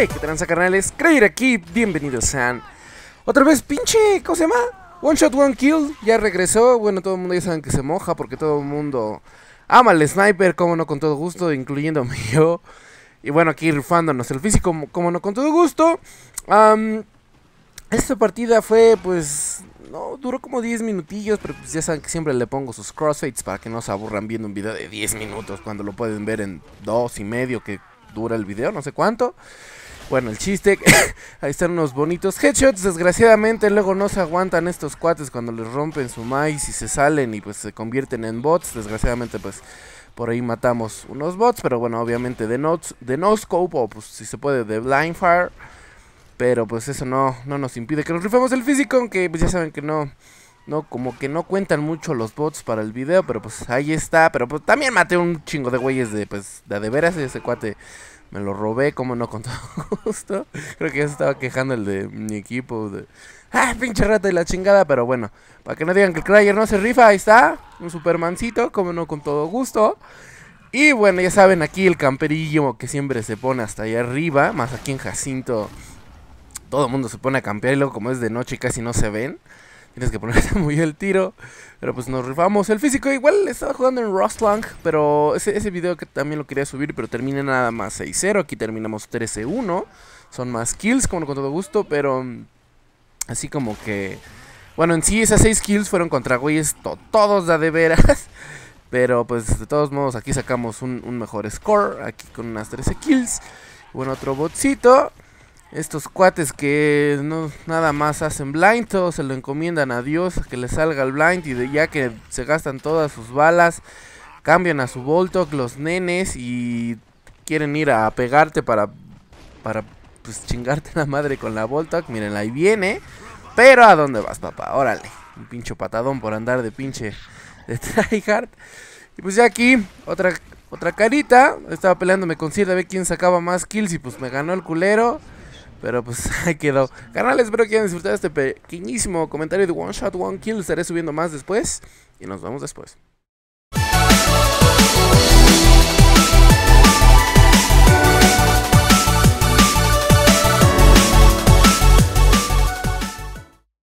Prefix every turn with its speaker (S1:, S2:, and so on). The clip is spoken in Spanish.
S1: Hey, qué tranza, carnales. Creer aquí, bienvenidos sean. Otra vez, pinche, ¿cómo se llama? One Shot, One Kill, ya regresó. Bueno, todo el mundo ya saben que se moja porque todo el mundo ama el sniper, como no, con todo gusto, incluyéndome yo. Y bueno, aquí rifándonos el físico, como no, con todo gusto. esta partida fue, pues, no, duró como 10 minutillos, pero pues ya saben que siempre le pongo sus crossfades para que no se aburran viendo un video de 10 minutos cuando lo pueden ver en 2 y medio, que dura el video, no sé cuánto. Bueno, el chiste, ahí están unos bonitos headshots. Desgraciadamente luego no se aguantan estos cuates cuando les rompen su maíz y se salen y pues se convierten en bots. Desgraciadamente pues por ahí matamos unos bots, pero bueno, obviamente de, no, de no scope o pues si se puede de blind fire Pero pues eso no, no nos impide que nos rifemos el físico, aunque pues, ya saben que no... No, como que no cuentan mucho los bots para el video, pero pues ahí está. Pero pues también maté un chingo de güeyes de, pues, de, veras ese cuate. Me lo robé, como no, con todo gusto. Creo que ya se estaba quejando el de mi equipo. ¡Ah, pinche rata y la chingada! Pero bueno, para que no digan que el Cryer no se rifa, ahí está. Un Supermancito, como no, con todo gusto. Y bueno, ya saben, aquí el camperillo que siempre se pone hasta ahí arriba. Más aquí en Jacinto, todo el mundo se pone a campear. Y luego, como es de noche, casi no se ven. Tienes que ponerte muy el tiro. Pero pues nos rifamos. El físico igual estaba jugando en Rustlang. Pero ese, ese video que también lo quería subir. Pero termina nada más 6-0. Aquí terminamos 13-1. Son más kills, como con todo gusto. Pero mm, así como que... Bueno, en sí esas 6 kills fueron contra güeyes Esto todos da de veras. Pero pues de todos modos aquí sacamos un, mejor score. Aquí con unas 13 kills. Bueno, otro botcito estos cuates que no nada más hacen blind, todos se lo encomiendan a Dios que le salga el blind y ya que se gastan todas sus balas, cambian a su Voltok los nenes y quieren ir a pegarte para para pues, chingarte la madre con la Voltok. Miren, ahí viene. Pero ¿a dónde vas, papá? Órale. Un pincho patadón por andar de pinche de tryhard. Y pues ya aquí otra otra carita, estaba peleándome con Sir A ver quién sacaba más kills y pues me ganó el culero. Pero pues ahí quedó. canales espero que hayan disfrutado este pequeñísimo comentario de One Shot One Kill. Estaré subiendo más después. Y nos vemos después.